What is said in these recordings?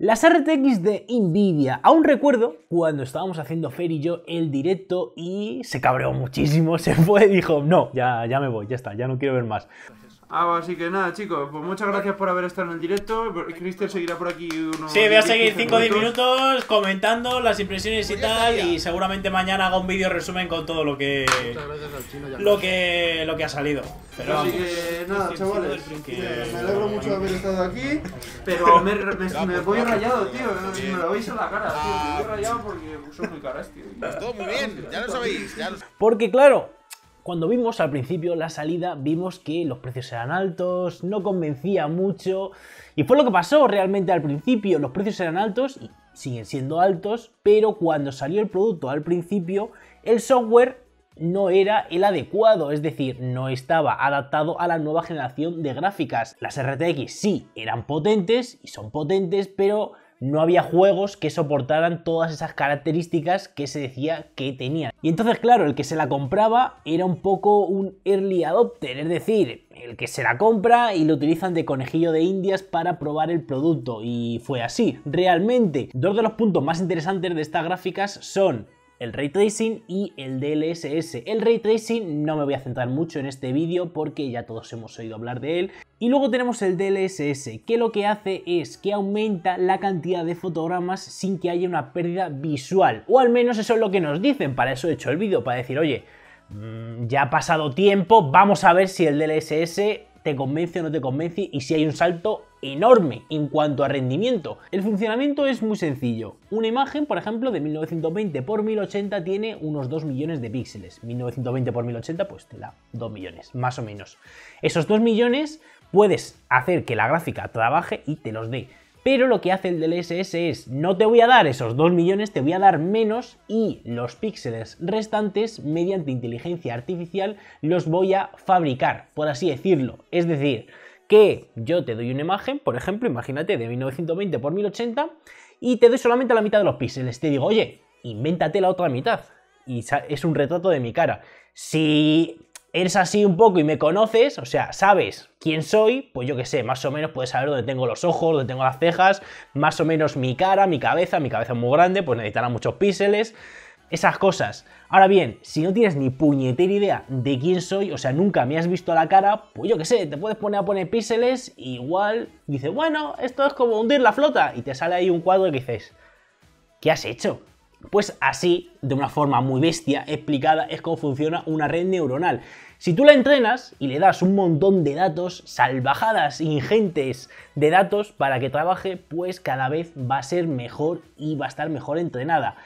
Las RTX de Nvidia. Aún recuerdo cuando estábamos haciendo Fer y yo el directo y se cabreó muchísimo, se fue, dijo, no, ya, ya me voy, ya está, ya no quiero ver más. Ah, así que nada, chicos, pues muchas gracias por haber estado en el directo. Cristian seguirá por aquí unos. Sí, voy a seguir 5 o 10 minutos comentando las impresiones y pues tal. Y seguramente mañana hago un vídeo resumen con todo lo que. lo que, lo que ha salido. así que nada, chavales. Me alegro mucho de haber estado aquí. Pero me, me, pues voy rayado, tío. Me, lo veis en la cara, tío. Me voy ah. rayado porque son muy caras, tío. todo muy bien, ya lo sabéis. Porque claro. Cuando vimos al principio la salida, vimos que los precios eran altos, no convencía mucho, y fue lo que pasó realmente al principio, los precios eran altos y siguen siendo altos, pero cuando salió el producto al principio, el software no era el adecuado, es decir, no estaba adaptado a la nueva generación de gráficas. Las RTX sí eran potentes y son potentes, pero no había juegos que soportaran todas esas características que se decía que tenía. Y entonces, claro, el que se la compraba era un poco un early adopter, es decir, el que se la compra y lo utilizan de conejillo de indias para probar el producto. Y fue así, realmente. Dos de los puntos más interesantes de estas gráficas son el ray tracing y el DLSS. El ray tracing no me voy a centrar mucho en este vídeo porque ya todos hemos oído hablar de él. Y luego tenemos el DLSS, que lo que hace es que aumenta la cantidad de fotogramas sin que haya una pérdida visual. O al menos eso es lo que nos dicen, para eso he hecho el vídeo, para decir, oye, mm, ya ha pasado tiempo, vamos a ver si el DLSS te convence o no te convence y si hay un salto enorme en cuanto a rendimiento. El funcionamiento es muy sencillo. Una imagen, por ejemplo, de 1920 x 1080 tiene unos 2 millones de píxeles. 1920 x 1080 pues te da 2 millones, más o menos. Esos 2 millones puedes hacer que la gráfica trabaje y te los dé. Pero lo que hace el del es, no te voy a dar esos 2 millones, te voy a dar menos y los píxeles restantes, mediante inteligencia artificial, los voy a fabricar, por así decirlo. Es decir, que yo te doy una imagen, por ejemplo, imagínate de 1920 x 1080, y te doy solamente la mitad de los píxeles. Te digo, oye, invéntate la otra mitad. Y es un retrato de mi cara. Si eres así un poco y me conoces, o sea, sabes quién soy, pues yo qué sé, más o menos puedes saber dónde tengo los ojos, dónde tengo las cejas, más o menos mi cara, mi cabeza, mi cabeza es muy grande, pues necesitará muchos píxeles, esas cosas. Ahora bien, si no tienes ni puñetera idea de quién soy, o sea, nunca me has visto la cara, pues yo qué sé, te puedes poner a poner píxeles, igual dices, bueno, esto es como hundir la flota, y te sale ahí un cuadro y dices, ¿qué has hecho? Pues así, de una forma muy bestia, explicada, es cómo funciona una red neuronal. Si tú la entrenas y le das un montón de datos, salvajadas, ingentes de datos para que trabaje, pues cada vez va a ser mejor y va a estar mejor entrenada.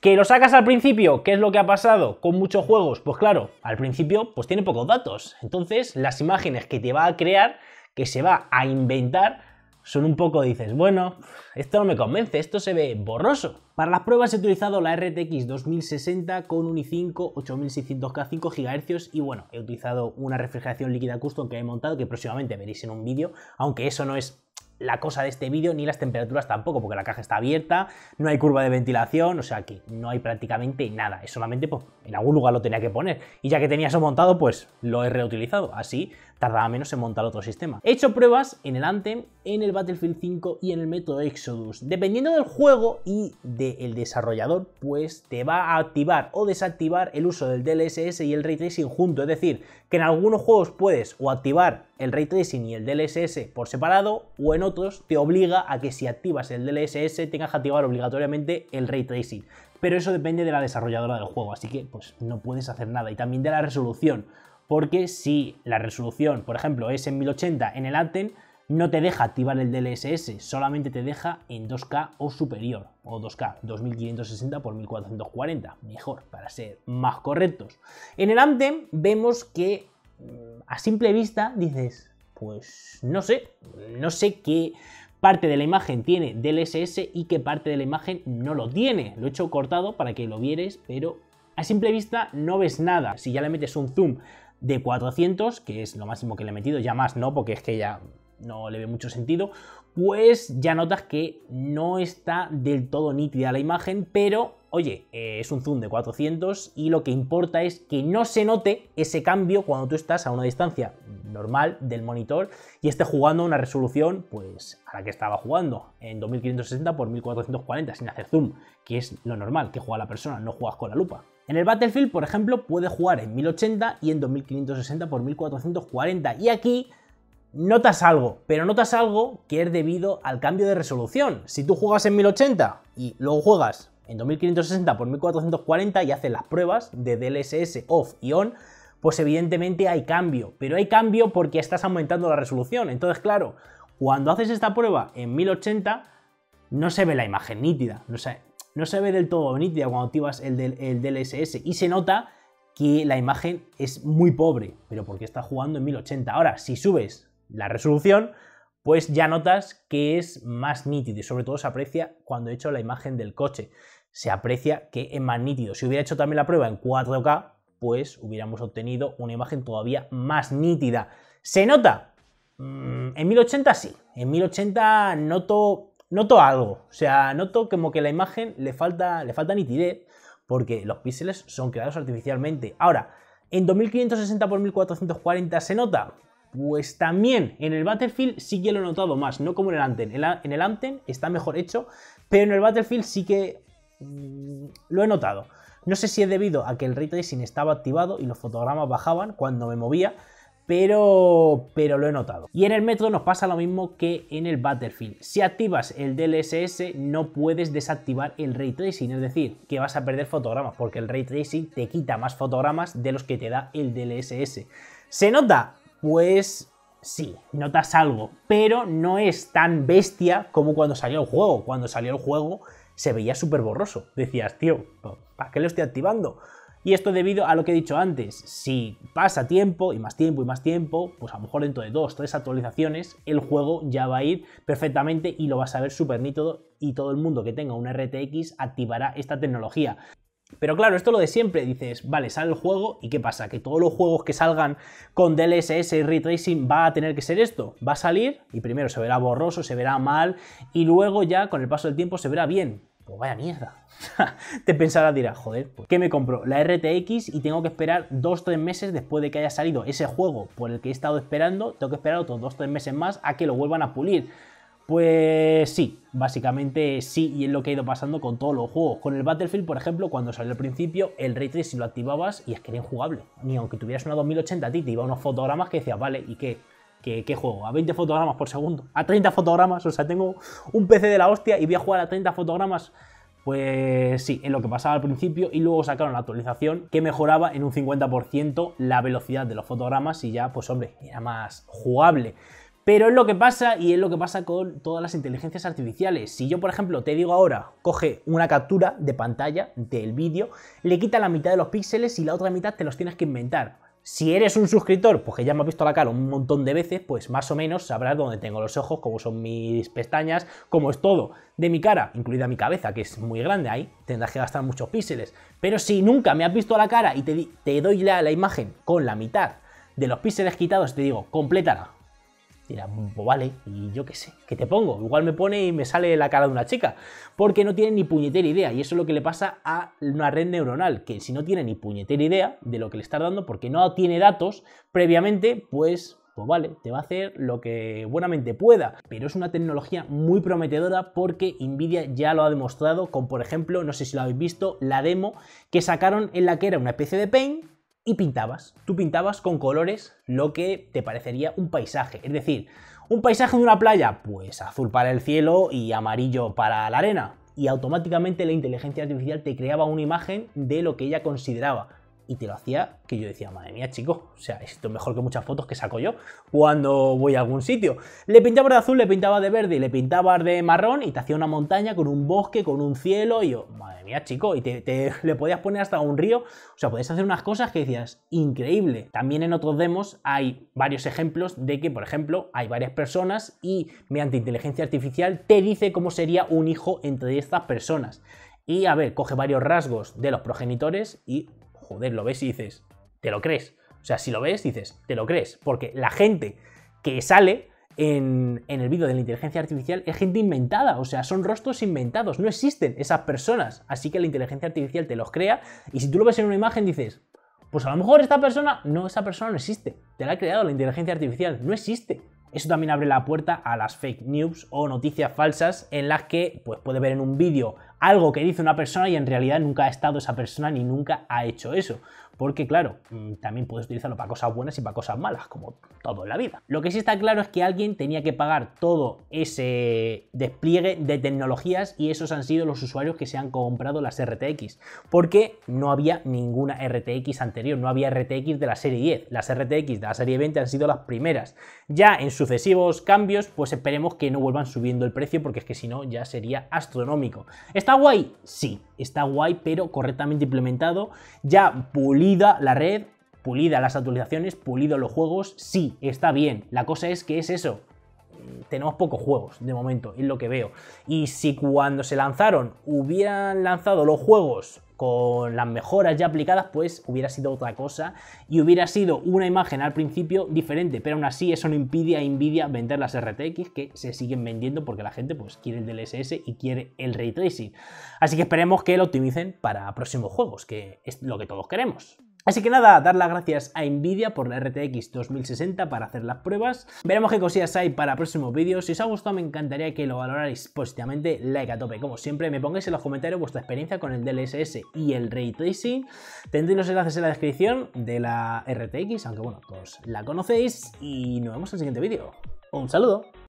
¿Que lo sacas al principio? ¿Qué es lo que ha pasado con muchos juegos? Pues claro, al principio pues tiene pocos datos. Entonces las imágenes que te va a crear, que se va a inventar, son un poco, dices, bueno, esto no me convence, esto se ve borroso. Para las pruebas he utilizado la RTX 2060 con un i5 8600K 5 GHz y bueno, he utilizado una refrigeración líquida custom que he montado que próximamente veréis en un vídeo, aunque eso no es la cosa de este vídeo ni las temperaturas tampoco, porque la caja está abierta, no hay curva de ventilación, o sea que no hay prácticamente nada. Es solamente, pues, en algún lugar lo tenía que poner. Y ya que tenía eso montado, pues lo he reutilizado. Así tardaba menos en montar otro sistema. He hecho pruebas en el Anthem, en el Battlefield 5 y en el método Exodus. Dependiendo del juego y del desarrollador, pues te va a activar o desactivar el uso del DLSS y el Ray Tracing junto. Es decir, que en algunos juegos puedes o activar el ray tracing y el DLSS por separado o en otros te obliga a que si activas el DLSS tengas que activar obligatoriamente el ray tracing. Pero eso depende de la desarrolladora del juego, así que pues no puedes hacer nada y también de la resolución, porque si la resolución, por ejemplo, es en 1080 en el Aten, no te deja activar el DLSS, solamente te deja en 2K o superior, o 2K 2560 x 1440, mejor, para ser más correctos. En el Anthem vemos que mm, a simple vista dices, pues no sé, no sé qué parte de la imagen tiene DLSS y qué parte de la imagen no lo tiene. Lo he hecho cortado para que lo vieres, pero a simple vista no ves nada. Si ya le metes un zoom de 400, que es lo máximo que le he metido, ya más no, porque es que ya no le ve mucho sentido, pues ya notas que no está del todo nítida la imagen, pero oye, eh, es un zoom de 400 y lo que importa es que no se note ese cambio cuando tú estás a una distancia normal del monitor y esté jugando una resolución pues a la que estaba jugando en 2560 x 1440 sin hacer zoom, que es lo normal que juega la persona, no juegas con la lupa. En el Battlefield, por ejemplo, puede jugar en 1080 y en 2560 x 1440 y aquí notas algo, pero notas algo que es debido al cambio de resolución. Si tú juegas en 1080 y luego juegas en 2560 por 1440 y haces las pruebas de DLSS off y on, pues evidentemente hay cambio, pero hay cambio porque estás aumentando la resolución. Entonces, claro, cuando haces esta prueba en 1080 no se ve la imagen nítida, no se, no se ve del todo nítida cuando activas el, el DLSS y se nota que la imagen es muy pobre, pero porque estás jugando en 1080. Ahora, si subes la resolución, pues ya notas que es más nítido y sobre todo se aprecia cuando he hecho la imagen del coche. Se aprecia que es más nítido. Si hubiera hecho también la prueba en 4K, pues hubiéramos obtenido una imagen todavía más nítida. ¿Se nota? Mm, en 1080 sí. En 1080 noto, noto algo. O sea, noto como que la imagen le falta, le falta nitidez porque los píxeles son creados artificialmente. Ahora, en 2560 x 1440 se nota. Pues también en el Battlefield sí que lo he notado más, no como en el anten En el anten está mejor hecho, pero en el Battlefield sí que mm, lo he notado. No sé si es debido a que el ray tracing estaba activado y los fotogramas bajaban cuando me movía, pero, pero lo he notado. Y en el Metro nos pasa lo mismo que en el Battlefield. Si activas el DLSS no puedes desactivar el Ray Tracing, es decir, que vas a perder fotogramas, porque el Ray Tracing te quita más fotogramas de los que te da el DLSS. ¿Se nota? pues sí, notas algo, pero no es tan bestia como cuando salió el juego. Cuando salió el juego se veía súper borroso. Decías, tío, ¿para qué lo estoy activando? Y esto debido a lo que he dicho antes, si pasa tiempo y más tiempo y más tiempo, pues a lo mejor dentro de dos, tres actualizaciones, el juego ya va a ir perfectamente y lo vas a ver súper nítido y todo el mundo que tenga un RTX activará esta tecnología. Pero claro, esto lo de siempre, dices, vale, sale el juego y ¿qué pasa? Que todos los juegos que salgan con DLSS y Tracing va a tener que ser esto. Va a salir y primero se verá borroso, se verá mal y luego ya con el paso del tiempo se verá bien. Pues vaya mierda. te pensarás, dirás, joder, pues, ¿qué me compro? La RTX y tengo que esperar 2-3 meses después de que haya salido ese juego por el que he estado esperando, tengo que esperar otros 2-3 meses más a que lo vuelvan a pulir. Pues sí, básicamente sí, y es lo que ha ido pasando con todos los juegos. Con el Battlefield, por ejemplo, cuando salió al principio, el Ray si lo activabas y es que era injugable. Ni aunque tuvieras una 2080 a ti, te iba unos fotogramas que decías, vale, ¿y qué? ¿Qué, ¿Qué, juego? A 20 fotogramas por segundo, a 30 fotogramas, o sea, tengo un PC de la hostia y voy a jugar a 30 fotogramas. Pues sí, en lo que pasaba al principio y luego sacaron la actualización que mejoraba en un 50% la velocidad de los fotogramas y ya, pues hombre, era más jugable. Pero es lo que pasa y es lo que pasa con todas las inteligencias artificiales. Si yo, por ejemplo, te digo ahora, coge una captura de pantalla del vídeo, le quita la mitad de los píxeles y la otra mitad te los tienes que inventar. Si eres un suscriptor, porque pues ya me has visto la cara un montón de veces, pues más o menos sabrás dónde tengo los ojos, cómo son mis pestañas, cómo es todo de mi cara, incluida mi cabeza, que es muy grande ahí, tendrás que gastar muchos píxeles. Pero si nunca me has visto la cara y te, doy la, la imagen con la mitad de los píxeles quitados, te digo, complétala, Mm, pues vale, y yo qué sé, ¿qué te pongo? Igual me pone y me sale la cara de una chica, porque no tiene ni puñetera idea, y eso es lo que le pasa a una red neuronal, que si no tiene ni puñetera idea de lo que le estás dando, porque no tiene datos previamente, pues pues vale, te va a hacer lo que buenamente pueda. Pero es una tecnología muy prometedora porque Nvidia ya lo ha demostrado con, por ejemplo, no sé si lo habéis visto, la demo que sacaron en la que era una especie de Paint, y pintabas. Tú pintabas con colores lo que te parecería un paisaje. Es decir, un paisaje de una playa, pues azul para el cielo y amarillo para la arena. Y automáticamente la inteligencia artificial te creaba una imagen de lo que ella consideraba y te lo hacía que yo decía, madre mía, chico, o sea, esto es mejor que muchas fotos que saco yo cuando voy a algún sitio. Le pintaba de azul, le pintaba de verde, le pintaba de marrón y te hacía una montaña con un bosque, con un cielo y yo, madre mía, chico, y te, le podías poner hasta un río, o sea, podías hacer unas cosas que decías, increíble. También en otros demos hay varios ejemplos de que, por ejemplo, hay varias personas y mediante inteligencia artificial te dice cómo sería un hijo entre estas personas. Y a ver, coge varios rasgos de los progenitores y joder, lo ves y dices, te lo crees. O sea, si lo ves, dices, te lo crees. Porque la gente que sale en, el vídeo de la inteligencia artificial es gente inventada. O sea, son rostros inventados. No existen esas personas. Así que la inteligencia artificial te los crea. Y si tú lo ves en una imagen, dices, pues a lo mejor esta persona, no, esa persona no existe. Te la ha creado la inteligencia artificial. No existe. Eso también abre la puerta a las fake news o noticias falsas en las que pues, puedes ver en un vídeo algo que dice una persona y en realidad nunca ha estado esa persona ni nunca ha hecho eso. Porque claro, mm, también puedes utilizarlo para cosas buenas y para cosas malas, como todo en la vida. Lo que sí está claro es que alguien tenía que pagar todo ese despliegue de tecnologías y esos han sido los usuarios que se han comprado las RTX. Porque no había ninguna RTX anterior, no había RTX de la serie 10. Las RTX de la serie 20 han sido las primeras. Ya en sucesivos cambios, pues esperemos que no vuelvan subiendo el precio porque es que si no ya sería astronómico. ¿Está guay? Sí, está guay, pero correctamente implementado. Ya pulida la red, pulida las actualizaciones, pulido los juegos. Sí, está bien. La cosa es que es eso. Tenemos pocos juegos de momento, es lo que veo. Y si cuando se lanzaron hubieran lanzado los juegos con las mejoras ya aplicadas, pues hubiera sido otra cosa y hubiera sido una imagen al principio diferente, pero aún así eso no impide a Nvidia vender las RTX que se siguen vendiendo porque la gente pues quiere el DLSS y quiere el Ray Tracing. Así que esperemos que lo optimicen para próximos juegos, que es lo que todos queremos. Así que nada, dar las gracias a Nvidia por la RTX 2060 para hacer las pruebas. Veremos qué cosillas hay para próximos vídeos. Si os ha gustado me encantaría que lo valorarais positivamente, like a tope. Como siempre, me pongáis en los comentarios vuestra experiencia con el DLSS y el Ray Tracing. Tendréis los enlaces en la descripción de la RTX, aunque bueno, todos la conocéis. Y nos vemos en el siguiente vídeo. Un saludo.